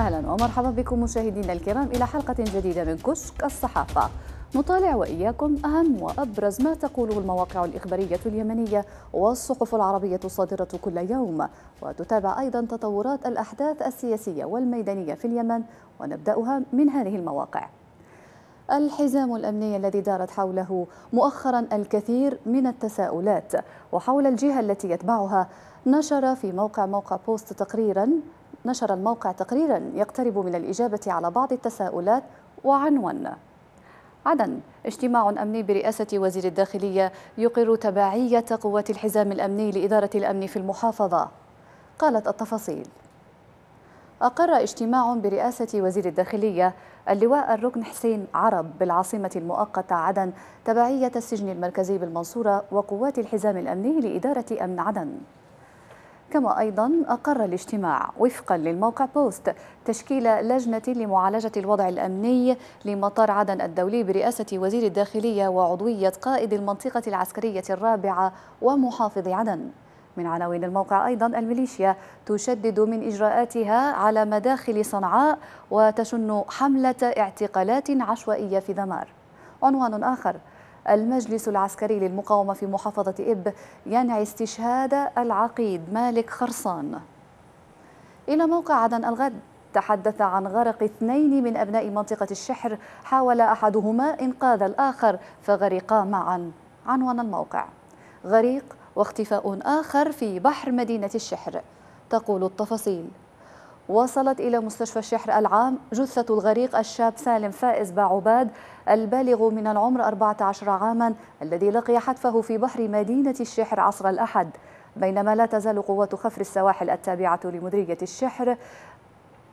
أهلا ومرحبا بكم مشاهدينا الكرام إلى حلقة جديدة من كشك الصحافة نطالع وإياكم أهم وأبرز ما تقوله المواقع الإخبارية اليمنية والصحف العربية الصادرة كل يوم وتتابع أيضا تطورات الأحداث السياسية والميدانية في اليمن ونبدأها من هذه المواقع الحزام الأمني الذي دارت حوله مؤخرا الكثير من التساؤلات وحول الجهة التي يتبعها نشر في موقع موقع بوست تقريرا نشر الموقع تقريرا يقترب من الإجابة على بعض التساؤلات وعنوان عدن اجتماع أمني برئاسة وزير الداخلية يقر تبعية قوات الحزام الأمني لإدارة الأمن في المحافظة قالت التفاصيل أقر اجتماع برئاسة وزير الداخلية اللواء الركن حسين عرب بالعاصمة المؤقتة عدن تبعية السجن المركزي بالمنصورة وقوات الحزام الأمني لإدارة أمن عدن كما أيضا أقر الاجتماع وفقا للموقع بوست تشكيل لجنة لمعالجة الوضع الأمني لمطار عدن الدولي برئاسة وزير الداخلية وعضوية قائد المنطقة العسكرية الرابعة ومحافظ عدن من عناوين الموقع أيضا الميليشيا تشدد من إجراءاتها على مداخل صنعاء وتشن حملة اعتقالات عشوائية في ذمار عنوان آخر المجلس العسكري للمقاومة في محافظة إب ينعي استشهاد العقيد مالك خرصان إلى موقع عدن الغد تحدث عن غرق اثنين من أبناء منطقة الشحر حاول أحدهما إنقاذ الآخر فغرقا معا عنوان الموقع غريق واختفاء آخر في بحر مدينة الشحر تقول التفاصيل وصلت إلى مستشفى الشحر العام جثة الغريق الشاب سالم فائز باعباد البالغ من العمر 14 عاما الذي لقي حتفه في بحر مدينة الشحر عصر الأحد بينما لا تزال قوات خفر السواحل التابعة لمدرية الشحر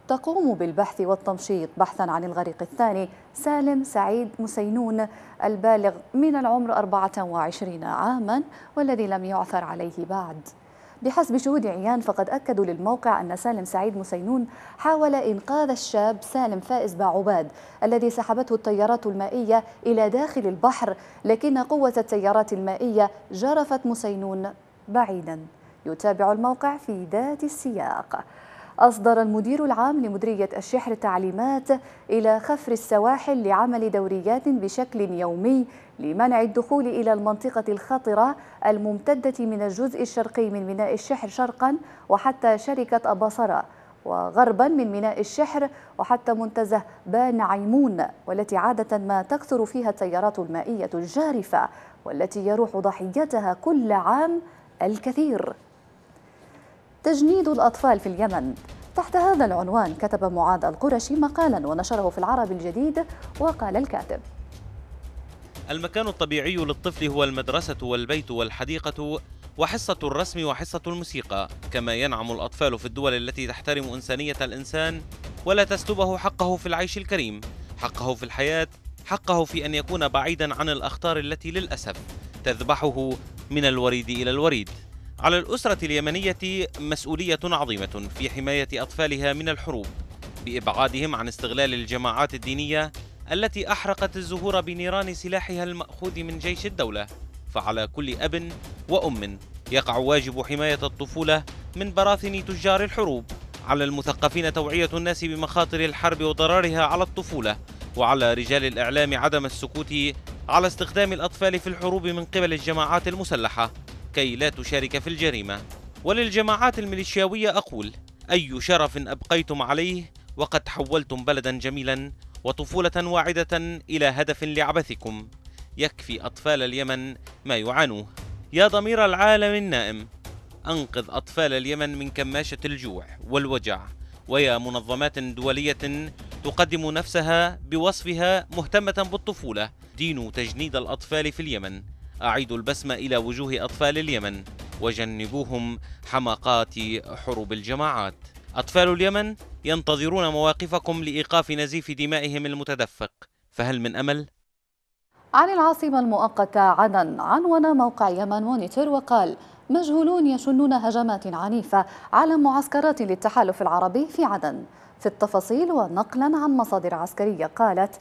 تقوم بالبحث والتمشيط بحثا عن الغريق الثاني سالم سعيد مسينون البالغ من العمر 24 عاما والذي لم يعثر عليه بعد بحسب شهود عيان فقد أكدوا للموقع أن سالم سعيد مسينون حاول إنقاذ الشاب سالم فائز باعباد الذي سحبته التيارات المائية إلى داخل البحر لكن قوة التيارات المائية جرفت مسينون بعيدا يتابع الموقع في ذات السياق أصدر المدير العام لمديرية الشحر تعليمات إلى خفر السواحل لعمل دوريات بشكل يومي لمنع الدخول إلى المنطقة الخطرة الممتدة من الجزء الشرقي من ميناء الشحر شرقا وحتى شركة أباصرة وغربا من ميناء الشحر وحتى منتزه بان عيمون والتي عادة ما تكثر فيها التيارات المائية الجارفة والتي يروح ضحيتها كل عام الكثير تجنيد الأطفال في اليمن تحت هذا العنوان كتب معاذ القرشي مقالا ونشره في العرب الجديد وقال الكاتب المكان الطبيعي للطفل هو المدرسة والبيت والحديقة وحصة الرسم وحصة الموسيقى كما ينعم الأطفال في الدول التي تحترم إنسانية الإنسان ولا تسلبه حقه في العيش الكريم حقه في الحياة حقه في أن يكون بعيدا عن الأخطار التي للأسف تذبحه من الوريد إلى الوريد على الأسرة اليمنية مسؤولية عظيمة في حماية أطفالها من الحروب بإبعادهم عن استغلال الجماعات الدينية التي أحرقت الزهور بنيران سلاحها المأخوذ من جيش الدولة فعلى كل أب وأم يقع واجب حماية الطفولة من براثن تجار الحروب على المثقفين توعية الناس بمخاطر الحرب وضررها على الطفولة وعلى رجال الإعلام عدم السكوت على استخدام الأطفال في الحروب من قبل الجماعات المسلحة كي لا تشارك في الجريمة وللجماعات الميليشياوية أقول أي شرف أبقيتم عليه وقد حولتم بلدا جميلا وطفولة واعدة إلى هدف لعبثكم يكفي أطفال اليمن ما يعانوه يا ضمير العالم النائم أنقذ أطفال اليمن من كماشة الجوع والوجع ويا منظمات دولية تقدم نفسها بوصفها مهتمة بالطفولة دينوا تجنيد الأطفال في اليمن أعيدوا البسمة إلى وجوه أطفال اليمن وجنبوهم حماقات حروب الجماعات أطفال اليمن ينتظرون مواقفكم لإيقاف نزيف دمائهم المتدفق فهل من أمل؟ عن العاصمة المؤقتة عدن عنون موقع يمن مونيتور وقال مجهولون يشنون هجمات عنيفة على معسكرات للتحالف العربي في عدن في التفاصيل ونقلا عن مصادر عسكرية قالت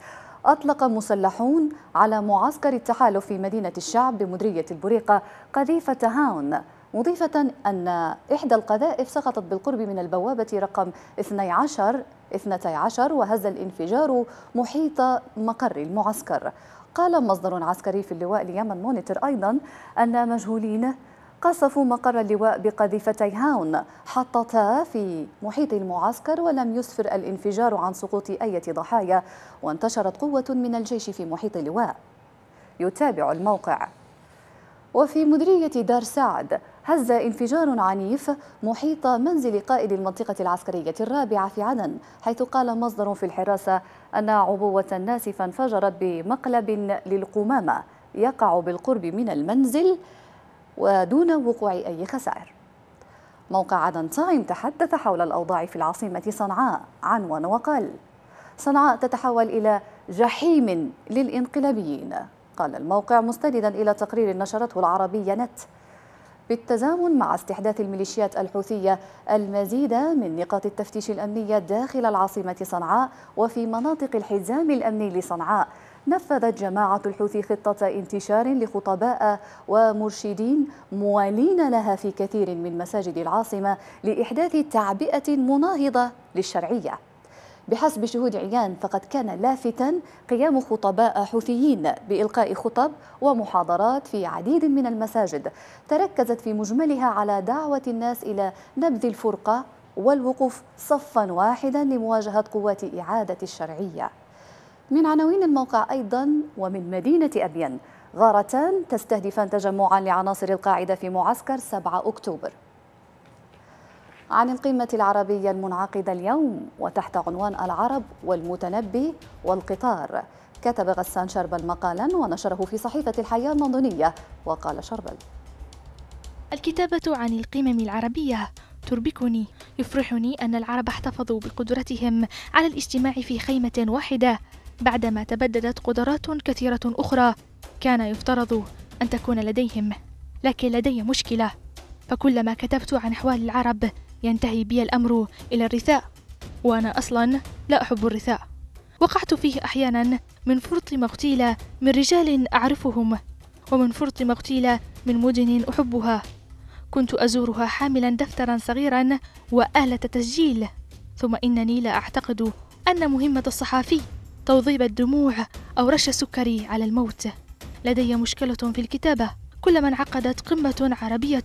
أطلق مسلحون على معسكر التحالف في مدينة الشعب بمدرية البريقة قذيفة هاون مضيفة أن إحدى القذائف سقطت بالقرب من البوابة رقم 12 12 وهز الانفجار محيط مقر المعسكر قال مصدر عسكري في اللواء اليمن مونيتور أيضا أن مجهولين قصفوا مقر اللواء بقذيفتي هاون حطتا في محيط المعسكر ولم يسفر الانفجار عن سقوط أي ضحايا وانتشرت قوة من الجيش في محيط اللواء يتابع الموقع وفي مديرية دار سعد هز انفجار عنيف محيط منزل قائد المنطقة العسكرية الرابعة في عدن حيث قال مصدر في الحراسة أن عبوة ناسفة انفجرت بمقلب للقمامة يقع بالقرب من المنزل ودون وقوع أي خسائر موقع عدن تايم تحدث حول الأوضاع في العاصمة صنعاء عنوان وقال صنعاء تتحول إلى جحيم للإنقلابيين قال الموقع مستندا إلى تقرير نشرته العربية نت بالتزامن مع استحداث الميليشيات الحوثية المزيد من نقاط التفتيش الأمنية داخل العاصمة صنعاء وفي مناطق الحزام الأمني لصنعاء نفذت جماعة الحوثي خطة انتشار لخطباء ومرشدين موالين لها في كثير من مساجد العاصمة لإحداث تعبئة مناهضة للشرعية بحسب شهود عيان فقد كان لافتا قيام خطباء حوثيين بإلقاء خطب ومحاضرات في عديد من المساجد تركزت في مجملها على دعوة الناس إلى نبذ الفرقة والوقوف صفا واحدا لمواجهة قوات إعادة الشرعية من عناوين الموقع أيضا ومن مدينة أبين غارتان تستهدفان تجمعا لعناصر القاعدة في معسكر 7 أكتوبر عن القمة العربية المنعقدة اليوم وتحت عنوان العرب والمتنبي والقطار كتب غسان شربل مقالا ونشره في صحيفة الحياة اللندنية وقال شربل الكتابة عن القمم العربية تربكني يفرحني أن العرب احتفظوا بقدرتهم على الاجتماع في خيمة واحدة بعدما تبددت قدرات كثيرة أخرى كان يفترض أن تكون لديهم لكن لدي مشكلة فكلما كتبت عن أحوال العرب ينتهي بي الأمر إلى الرثاء وأنا أصلا لا أحب الرثاء وقعت فيه أحيانا من فرط ما من رجال أعرفهم ومن فرط ما من مدن أحبها كنت أزورها حاملا دفترا صغيرا وآلة تسجيل ثم إنني لا أعتقد أن مهمة الصحافي توضيب الدموع أو رش السكري على الموت لدي مشكلة في الكتابة كلما انعقدت قمة عربية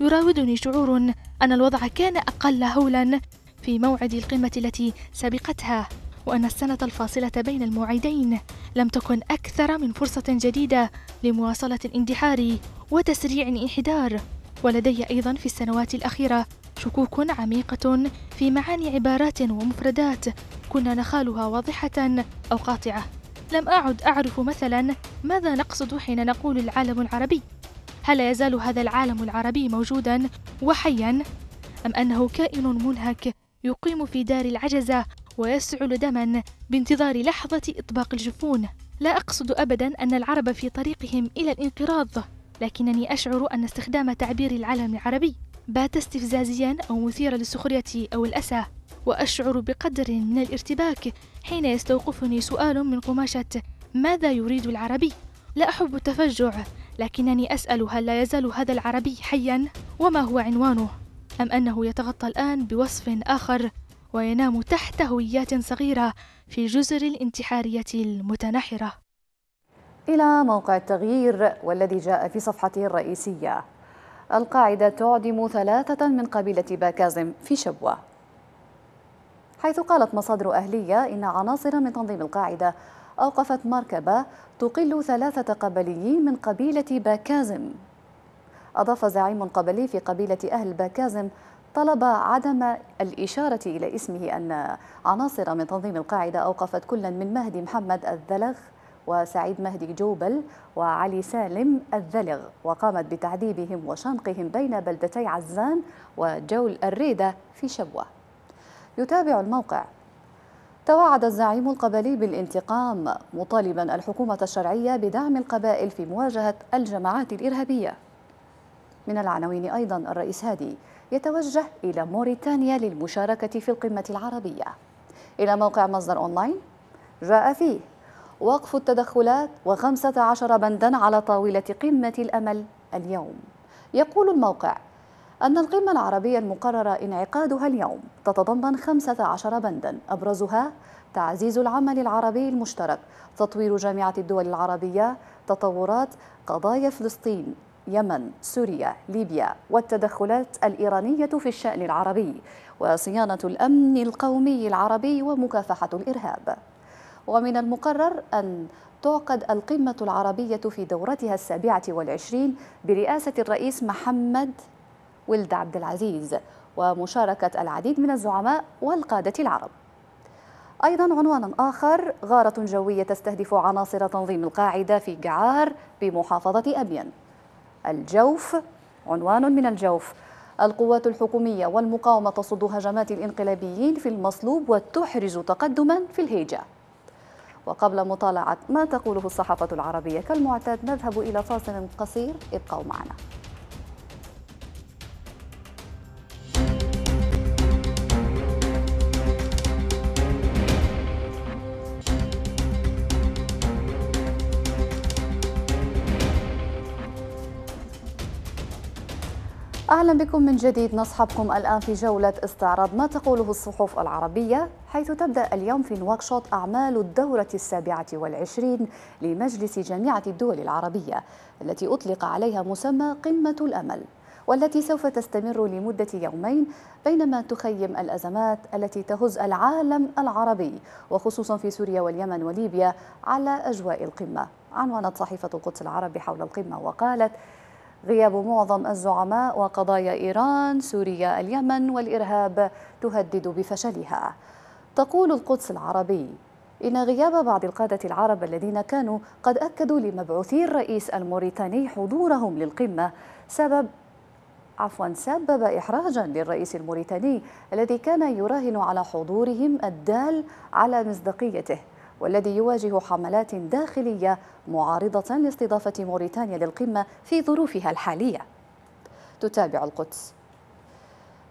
يراودني شعور أن الوضع كان أقل هولا في موعد القمة التي سبقتها وأن السنة الفاصلة بين الموعدين لم تكن أكثر من فرصة جديدة لمواصلة الاندحار وتسريع الانحدار ولدي أيضا في السنوات الأخيرة شكوك عميقة في معاني عبارات ومفردات كنا نخالها واضحة أو قاطعة لم أعد أعرف مثلا ماذا نقصد حين نقول العالم العربي هل يزال هذا العالم العربي موجودا وحيا أم أنه كائن منهك يقيم في دار العجزة ويسعل دما بانتظار لحظة إطباق الجفون لا أقصد أبدا أن العرب في طريقهم إلى الانقراض لكنني أشعر أن استخدام تعبير العالم العربي بات استفزازيا أو مثيرا للسخرية أو الأسى وأشعر بقدر من الارتباك حين يستوقفني سؤال من قماشة ماذا يريد العربي؟ لا أحب التفجع لكنني أسأل هل لا يزال هذا العربي حيا؟ وما هو عنوانه؟ أم أنه يتغطى الآن بوصف آخر وينام تحت هويات صغيرة في جزر الانتحارية المتنحرة إلى موقع التغيير والذي جاء في صفحته الرئيسية القاعدة تعدم ثلاثة من قبيلة باكازم في شبوة حيث قالت مصادر أهلية إن عناصر من تنظيم القاعدة أوقفت مركبة تقل ثلاثة قبليين من قبيلة باكازم أضاف زعيم قبلي في قبيلة أهل باكازم طلب عدم الإشارة إلى اسمه أن عناصر من تنظيم القاعدة أوقفت كلا من مهدي محمد الذلغ وسعيد مهدي جوبل وعلي سالم الذلغ وقامت بتعذيبهم وشنقهم بين بلدتي عزان وجول الريدة في شبوة يتابع الموقع توعد الزعيم القبلي بالانتقام مطالبا الحكومة الشرعية بدعم القبائل في مواجهة الجماعات الإرهابية من العناوين أيضا الرئيس هادي يتوجه إلى موريتانيا للمشاركة في القمة العربية إلى موقع مصدر أونلاين جاء فيه وقف التدخلات وخمسة عشر بندا على طاولة قمة الأمل اليوم يقول الموقع أن القمة العربية المقرر انعقادها اليوم تتضمن 15 بندا أبرزها تعزيز العمل العربي المشترك تطوير جامعة الدول العربية تطورات قضايا فلسطين يمن سوريا ليبيا والتدخلات الإيرانية في الشأن العربي وصيانة الأمن القومي العربي ومكافحة الإرهاب ومن المقرر أن تعقد القمة العربية في دورتها السابعة والعشرين برئاسة الرئيس محمد ولد عبد العزيز ومشاركة العديد من الزعماء والقادة العرب أيضا عنوانا آخر غارة جوية تستهدف عناصر تنظيم القاعدة في جعار بمحافظة أبين الجوف عنوان من الجوف القوات الحكومية والمقاومة تصد هجمات الانقلابيين في المصلوب وتحرز تقدما في الهيجة وقبل مطالعة ما تقوله الصحافة العربية كالمعتاد نذهب إلى فاصل قصير ابقوا معنا أهلا بكم من جديد نصحبكم الآن في جولة استعراض ما تقوله الصحف العربية حيث تبدأ اليوم في نواكشوط أعمال الدورة السابعة والعشرين لمجلس جامعة الدول العربية التي أطلق عليها مسمى قمة الأمل والتي سوف تستمر لمدة يومين بينما تخيم الأزمات التي تهز العالم العربي وخصوصا في سوريا واليمن وليبيا على أجواء القمة عنونت صحيفة القدس العربي حول القمة وقالت غياب معظم الزعماء وقضايا إيران سوريا اليمن والإرهاب تهدد بفشلها تقول القدس العربي إن غياب بعض القادة العرب الذين كانوا قد أكدوا لمبعوثي الرئيس الموريتاني حضورهم للقمة سبب عفوا سبب إحراجا للرئيس الموريتاني الذي كان يراهن على حضورهم الدال على مصداقيته والذي يواجه حملات داخلية معارضة لاستضافة موريتانيا للقمة في ظروفها الحالية تتابع القدس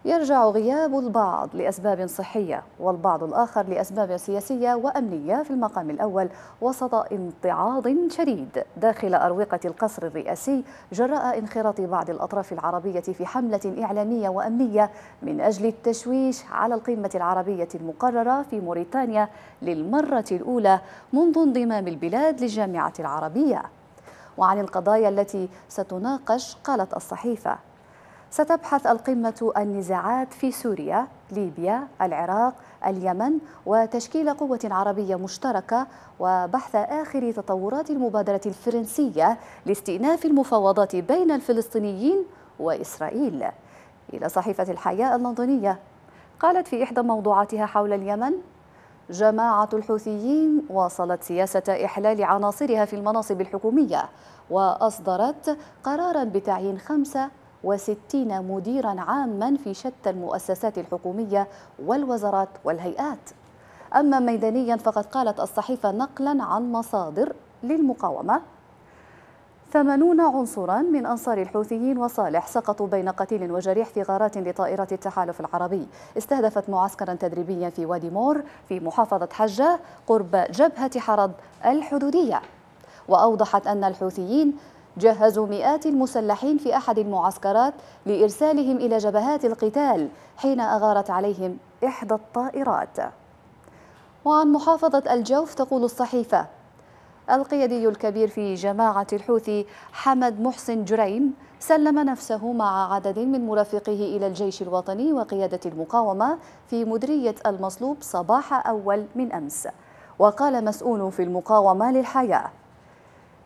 يرجع غياب البعض لأسباب صحية والبعض الآخر لأسباب سياسية وأمنية في المقام الأول وسط انتعاض شديد داخل أروقة القصر الرئاسي جراء انخراط بعض الأطراف العربية في حملة إعلامية وأمنية من أجل التشويش على القمة العربية المقررة في موريتانيا للمرة الأولى منذ انضمام البلاد للجامعة العربية وعن القضايا التي ستناقش قالت الصحيفة ستبحث القمة النزاعات في سوريا، ليبيا، العراق، اليمن وتشكيل قوة عربية مشتركة وبحث آخر تطورات المبادرة الفرنسية لاستئناف المفاوضات بين الفلسطينيين وإسرائيل. إلى صحيفة الحياة اللندنية قالت في إحدى موضوعاتها حول اليمن جماعة الحوثيين واصلت سياسة إحلال عناصرها في المناصب الحكومية وأصدرت قرارا بتعيين خمسة وستين مديرا عاما في شتى المؤسسات الحكومية والوزارات والهيئات أما ميدانيا فقد قالت الصحيفة نقلا عن مصادر للمقاومة ثمانون عنصرا من أنصار الحوثيين وصالح سقطوا بين قتيل وجريح في غارات لطائرات التحالف العربي استهدفت معسكرا تدريبيا في وادي مور في محافظة حجة قرب جبهة حرض الحدودية وأوضحت أن الحوثيين جهزوا مئات المسلحين في أحد المعسكرات لإرسالهم إلى جبهات القتال حين أغارت عليهم إحدى الطائرات وعن محافظة الجوف تقول الصحيفة القيادي الكبير في جماعة الحوثي حمد محسن جريم سلم نفسه مع عدد من مرافقه إلى الجيش الوطني وقيادة المقاومة في مديرية المصلوب صباح أول من أمس وقال مسؤول في المقاومة للحياة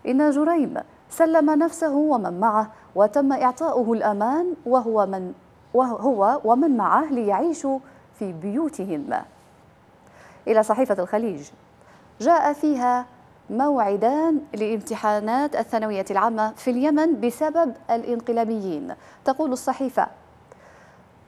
إن جريم سلم نفسه ومن معه وتم إعطاؤه الأمان وهو من وهو ومن معه ليعيشوا في بيوتهم إلى صحيفة الخليج جاء فيها موعدان لامتحانات الثانوية العامة في اليمن بسبب الانقلابيين تقول الصحيفة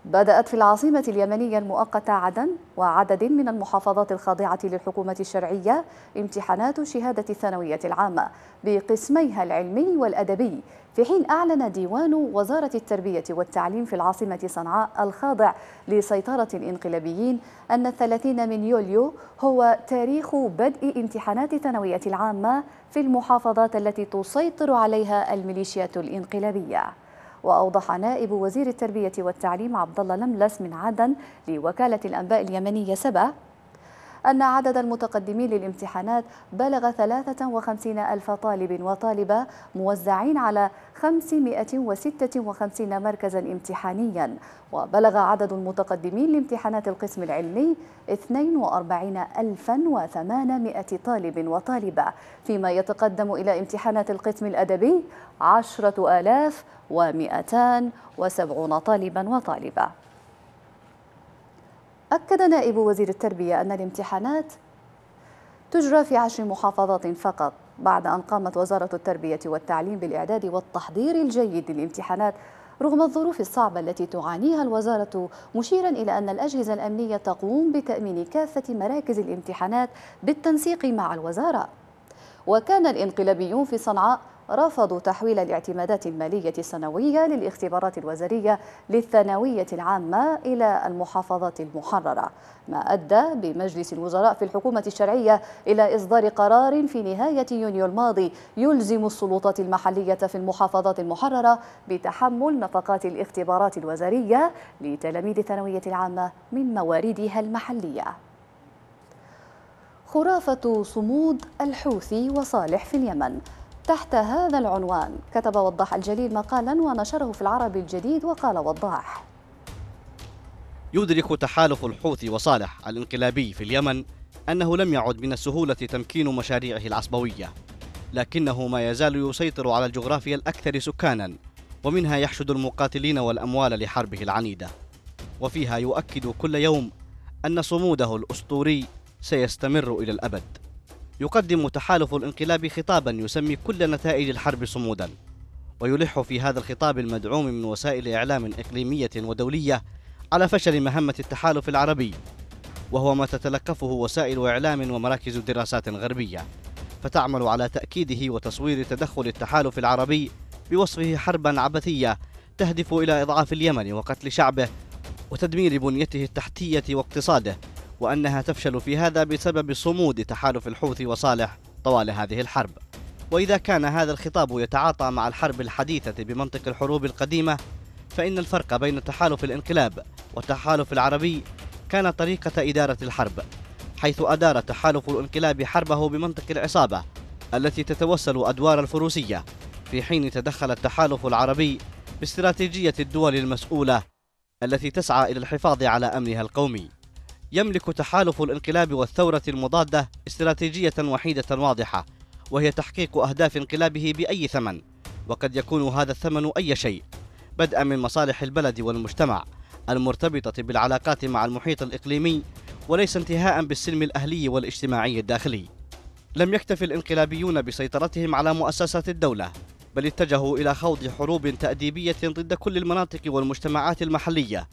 بدأت في العاصمة اليمنية المؤقتة عدن وعدد من المحافظات الخاضعة للحكومة الشرعية امتحانات شهادة الثانوية العامة بقسميها العلمي والأدبي في حين أعلن ديوان وزارة التربية والتعليم في العاصمة صنعاء الخاضع لسيطرة الانقلابيين أن الثلاثين من يوليو هو تاريخ بدء امتحانات الثانوية العامة في المحافظات التي تسيطر عليها الميليشيات الانقلابية وأوضح نائب وزير التربية والتعليم عبد الله لملس من عدن لوكالة الأنباء اليمنية سبأ أن عدد المتقدمين للامتحانات بلغ 53 ألف طالب وطالبة موزعين على 556 مركزا امتحانيا وبلغ عدد المتقدمين لامتحانات القسم العلمي 42800 طالب وطالبة فيما يتقدم إلى امتحانات القسم الأدبي 10270 طالبا وطالبة أكد نائب وزير التربية أن الامتحانات تجرى في عشر محافظات فقط بعد أن قامت وزارة التربية والتعليم بالإعداد والتحضير الجيد للامتحانات رغم الظروف الصعبة التي تعانيها الوزارة مشيرا إلى أن الأجهزة الأمنية تقوم بتأمين كافة مراكز الامتحانات بالتنسيق مع الوزارة وكان الانقلابيون في صنعاء رفضوا تحويل الاعتمادات المالية السنوية للاختبارات الوزارية للثانوية العامة إلى المحافظات المحررة ما أدى بمجلس الوزراء في الحكومة الشرعية إلى إصدار قرار في نهاية يونيو الماضي يلزم السلطات المحلية في المحافظات المحررة بتحمل نفقات الاختبارات الوزارية لتلاميذ الثانوية العامة من مواردها المحلية خرافة صمود الحوثي وصالح في اليمن تحت هذا العنوان كتب وضاح الجليل مقالا ونشره في العربي الجديد وقال وضاح يدرك تحالف الحوثي وصالح الانقلابي في اليمن أنه لم يعد من السهولة تمكين مشاريعه العصبوية لكنه ما يزال يسيطر على الجغرافيا الأكثر سكانا ومنها يحشد المقاتلين والأموال لحربه العنيدة وفيها يؤكد كل يوم أن صموده الأسطوري سيستمر إلى الأبد يقدم تحالف الانقلاب خطابا يسمي كل نتائج الحرب صمودا ويلح في هذا الخطاب المدعوم من وسائل إعلام إقليمية ودولية على فشل مهمة التحالف العربي وهو ما تتلقفه وسائل إعلام ومراكز دراسات غربية فتعمل على تأكيده وتصوير تدخل التحالف العربي بوصفه حربا عبثية تهدف إلى إضعاف اليمن وقتل شعبه وتدمير بنيته التحتية واقتصاده وأنها تفشل في هذا بسبب صمود تحالف الحوثي وصالح طوال هذه الحرب وإذا كان هذا الخطاب يتعاطى مع الحرب الحديثة بمنطق الحروب القديمة فإن الفرق بين تحالف الانقلاب والتحالف العربي كان طريقة إدارة الحرب حيث أدار تحالف الانقلاب حربه بمنطق العصابة التي تتوسل أدوار الفروسية في حين تدخل التحالف العربي باستراتيجية الدول المسؤولة التي تسعى إلى الحفاظ على أمنها القومي يملك تحالف الانقلاب والثورة المضادة استراتيجية وحيدة واضحة وهي تحقيق أهداف انقلابه بأي ثمن وقد يكون هذا الثمن أي شيء بدءا من مصالح البلد والمجتمع المرتبطة بالعلاقات مع المحيط الإقليمي وليس انتهاء بالسلم الأهلي والاجتماعي الداخلي لم يكتف الانقلابيون بسيطرتهم على مؤسسات الدولة بل اتجهوا إلى خوض حروب تأديبية ضد كل المناطق والمجتمعات المحلية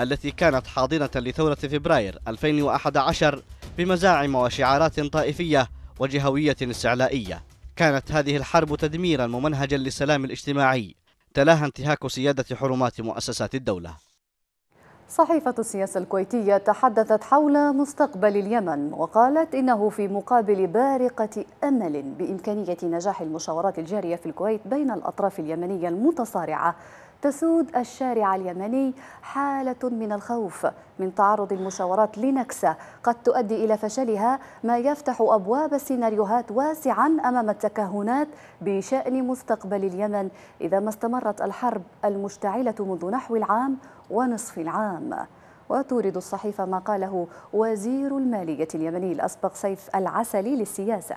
التي كانت حاضنة لثورة فبراير 2011 بمزاعم وشعارات طائفية وجهوية استعلائية كانت هذه الحرب تدميرا ممنهجا للسلام الاجتماعي تلاها انتهاك سيادة حرمات مؤسسات الدولة صحيفة السياسة الكويتية تحدثت حول مستقبل اليمن وقالت إنه في مقابل بارقة أمل بإمكانية نجاح المشاورات الجارية في الكويت بين الأطراف اليمنية المتصارعة تسود الشارع اليمني حالة من الخوف من تعرض المشاورات لنكسة قد تؤدي إلى فشلها ما يفتح أبواب سيناريوهات واسعا أمام التكهنات بشأن مستقبل اليمن إذا ما استمرت الحرب المشتعلة منذ نحو العام ونصف العام وتورد الصحيفة ما قاله وزير المالية اليمني الأسبق سيف العسلي للسياسة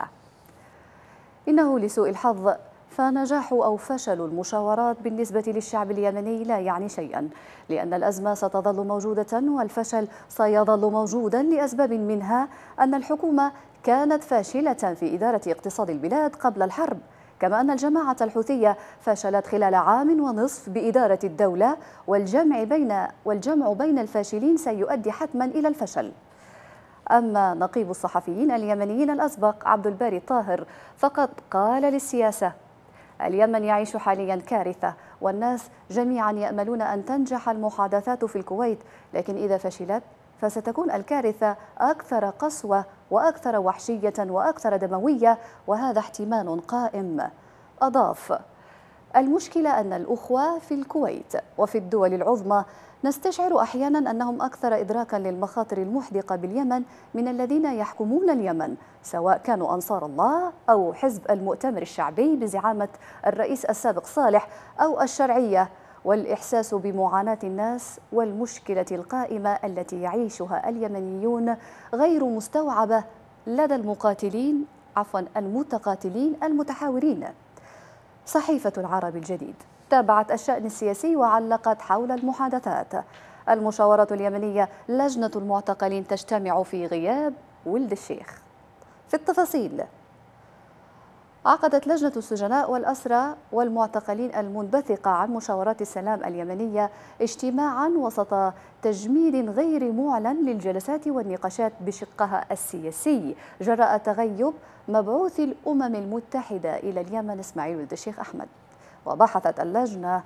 إنه لسوء الحظ فنجاح أو فشل المشاورات بالنسبة للشعب اليمني لا يعني شيئا لأن الأزمة ستظل موجودة والفشل سيظل موجودا لأسباب منها أن الحكومة كانت فاشلة في إدارة اقتصاد البلاد قبل الحرب كما أن الجماعة الحوثية فشلت خلال عام ونصف بإدارة الدولة والجمع بين, والجمع بين الفاشلين سيؤدي حتما إلى الفشل أما نقيب الصحفيين اليمنيين الأسبق عبد الباري طاهر فقد قال للسياسة اليمن يعيش حاليا كارثة والناس جميعا يأملون أن تنجح المحادثات في الكويت لكن إذا فشلت فستكون الكارثة أكثر قسوة وأكثر وحشية وأكثر دموية وهذا احتمال قائم أضاف المشكلة أن الأخوة في الكويت وفي الدول العظمى نستشعر أحيانا أنهم أكثر إدراكا للمخاطر المحدقة باليمن من الذين يحكمون اليمن سواء كانوا أنصار الله أو حزب المؤتمر الشعبي بزعامة الرئيس السابق صالح أو الشرعية والإحساس بمعاناة الناس والمشكلة القائمة التي يعيشها اليمنيون غير مستوعبة لدى المقاتلين عفوا المتقاتلين المتحاورين صحيفة العرب الجديد تابعت الشأن السياسي وعلقت حول المحادثات المشاورة اليمنية لجنة المعتقلين تجتمع في غياب ولد الشيخ في التفاصيل عقدت لجنة السجناء والأسرى والمعتقلين المنبثقة عن مشاورات السلام اليمنية اجتماعا وسط تجميد غير معلن للجلسات والنقاشات بشقها السياسي جراء تغيب مبعوث الأمم المتحدة إلى اليمن إسماعيل الشيخ أحمد وبحثت اللجنة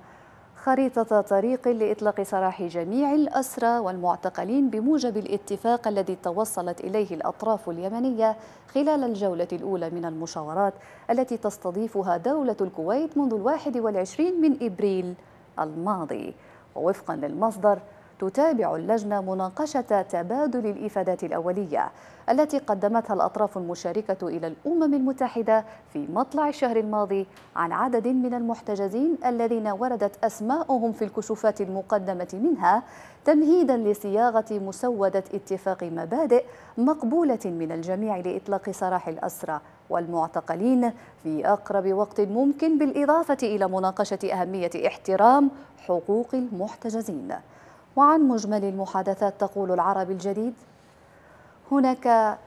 خريطة طريق لإطلاق سراح جميع الأسرى والمعتقلين بموجب الاتفاق الذي توصلت إليه الأطراف اليمنية خلال الجولة الأولى من المشاورات التي تستضيفها دولة الكويت منذ الواحد والعشرين من إبريل الماضي ووفقا للمصدر تتابع اللجنة مناقشة تبادل الإفادات الأولية التي قدمتها الأطراف المشاركة إلى الأمم المتحدة في مطلع الشهر الماضي عن عدد من المحتجزين الذين وردت أسماؤهم في الكشوفات المقدمة منها تمهيدا لصياغة مسودة اتفاق مبادئ مقبولة من الجميع لإطلاق سراح الأسرى والمعتقلين في أقرب وقت ممكن بالإضافة إلى مناقشة أهمية احترام حقوق المحتجزين وعن مجمل المحادثات تقول العربي الجديد هناك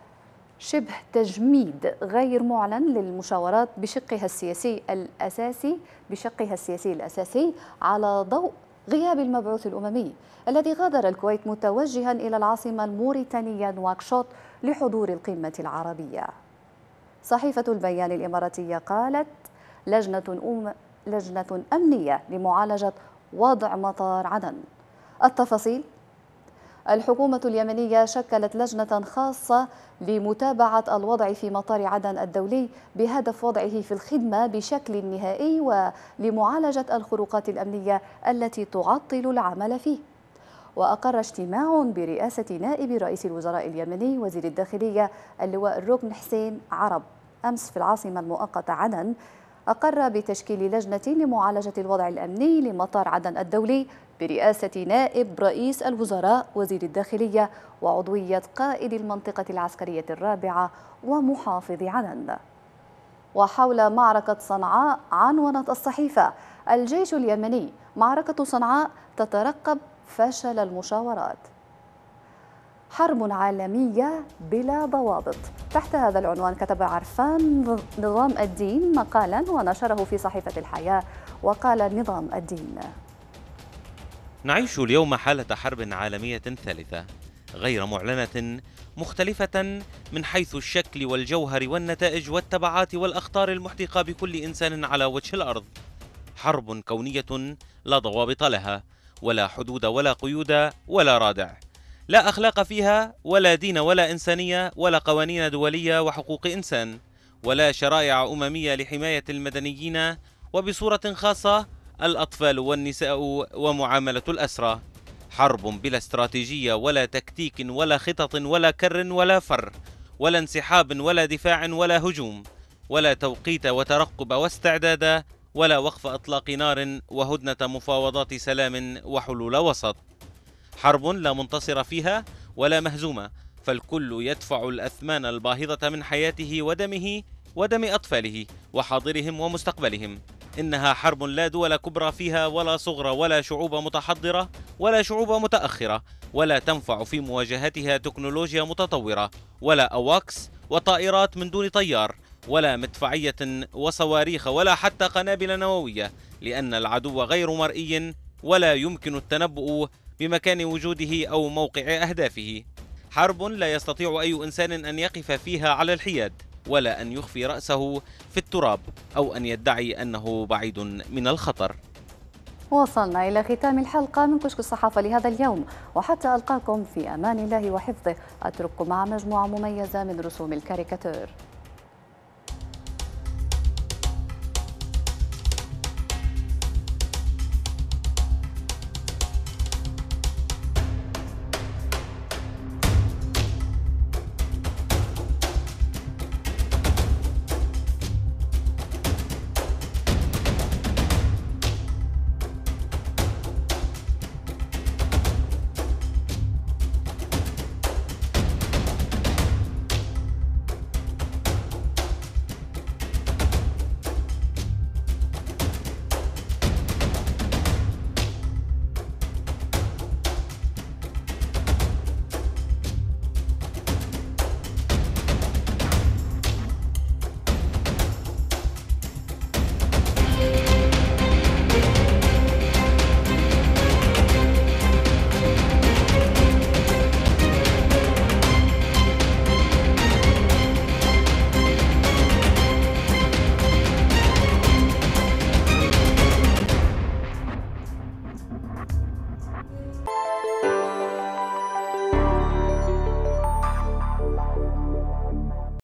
شبه تجميد غير معلن للمشاورات بشقها السياسي الأساسي بشقها السياسي الأساسي على ضوء غياب المبعوث الأممي الذي غادر الكويت متوجها إلى العاصمة الموريتانية نواكشوط لحضور القمة العربية صحيفة البيان الإماراتية قالت لجنة, أم لجنة أمنية لمعالجة وضع مطار عدن التفاصيل الحكومة اليمنية شكلت لجنة خاصة لمتابعة الوضع في مطار عدن الدولي بهدف وضعه في الخدمة بشكل نهائي ولمعالجة الخروقات الأمنية التي تعطل العمل فيه وأقر اجتماع برئاسة نائب رئيس الوزراء اليمني وزير الداخلية اللواء الركن حسين عرب أمس في العاصمة المؤقتة عدن أقر بتشكيل لجنة لمعالجة الوضع الأمني لمطار عدن الدولي برئاسة نائب رئيس الوزراء وزير الداخلية وعضوية قائد المنطقة العسكرية الرابعة ومحافظ عنن وحول معركة صنعاء عنونت الصحيفة الجيش اليمني معركة صنعاء تترقب فشل المشاورات حرب عالمية بلا ضوابط تحت هذا العنوان كتب عرفان نظام الدين مقالا ونشره في صحيفة الحياة وقال نظام الدين نعيش اليوم حالة حرب عالمية ثالثة غير معلنة مختلفة من حيث الشكل والجوهر والنتائج والتبعات والأخطار المحدقة بكل إنسان على وجه الأرض حرب كونية لا ضوابط لها ولا حدود ولا قيود ولا رادع لا أخلاق فيها ولا دين ولا إنسانية ولا قوانين دولية وحقوق إنسان ولا شرائع أممية لحماية المدنيين وبصورة خاصة الأطفال والنساء ومعاملة الأسرى حرب بلا استراتيجية ولا تكتيك ولا خطط ولا كر ولا فر ولا انسحاب ولا دفاع ولا هجوم ولا توقيت وترقب واستعداد ولا وقف إطلاق نار وهدنة مفاوضات سلام وحلول وسط حرب لا منتصر فيها ولا مهزومة فالكل يدفع الأثمان الباهظة من حياته ودمه ودم أطفاله وحاضرهم ومستقبلهم إنها حرب لا دول كبرى فيها ولا صغرى ولا شعوب متحضرة ولا شعوب متأخرة ولا تنفع في مواجهتها تكنولوجيا متطورة ولا أواكس وطائرات من دون طيار ولا مدفعية وصواريخ ولا حتى قنابل نووية لأن العدو غير مرئي ولا يمكن التنبؤ بمكان وجوده أو موقع أهدافه حرب لا يستطيع أي إنسان أن يقف فيها على الحياد ولا أن يخفي رأسه في التراب أو أن يدعي أنه بعيد من الخطر وصلنا إلى ختام الحلقة من كشك الصحافة لهذا اليوم وحتى ألقاكم في أمان الله وحفظه أترككم مع مجموعة مميزة من رسوم الكاريكاتير